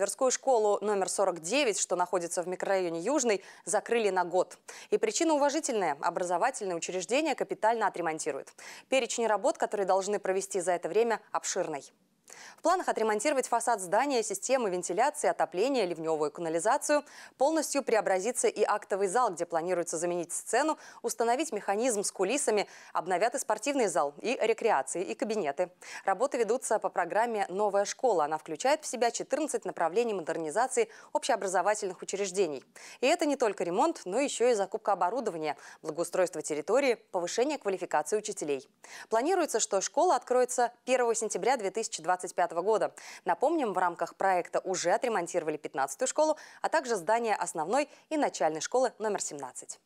Тверскую школу номер 49, что находится в микрорайоне Южный, закрыли на год. И причина уважительная. Образовательное учреждение капитально отремонтирует. Перечень работ, которые должны провести за это время, обширный. В планах отремонтировать фасад здания, системы вентиляции, отопления, ливневую канализацию. Полностью преобразится и актовый зал, где планируется заменить сцену, установить механизм с кулисами, обновят и спортивный зал, и рекреации, и кабинеты. Работы ведутся по программе «Новая школа». Она включает в себя 14 направлений модернизации общеобразовательных учреждений. И это не только ремонт, но еще и закупка оборудования, благоустройство территории, повышение квалификации учителей. Планируется, что школа откроется 1 сентября 2020 2025 года. Напомним, в рамках проекта уже отремонтировали 15-ю школу, а также здание основной и начальной школы номер 17.